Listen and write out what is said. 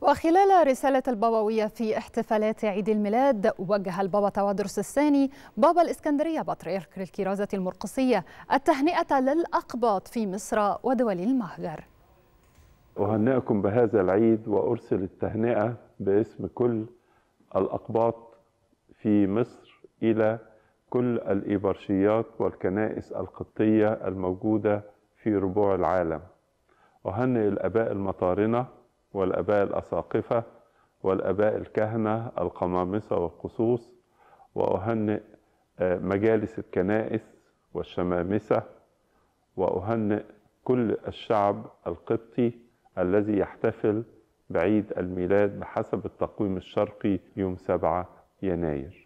وخلال رسالة البابوية في احتفالات عيد الميلاد وجه البابا توادرس الثاني بابا الإسكندرية بطريرك الكرازة المرقصية التهنئة للأقباط في مصر ودول المهجر أهنئكم بهذا العيد وأرسل التهنئة باسم كل الأقباط في مصر إلى كل الإبرشيات والكنائس القبطية الموجودة في ربوع العالم أهنئ الأباء المطارنة والآباء الأساقفة والآباء الكهنة القمامسة والقصوص وأهنئ آه، مجالس الكنائس والشمامسة وأهنئ كل الشعب القبطي الذي يحتفل بعيد الميلاد بحسب التقويم الشرقي يوم 7 يناير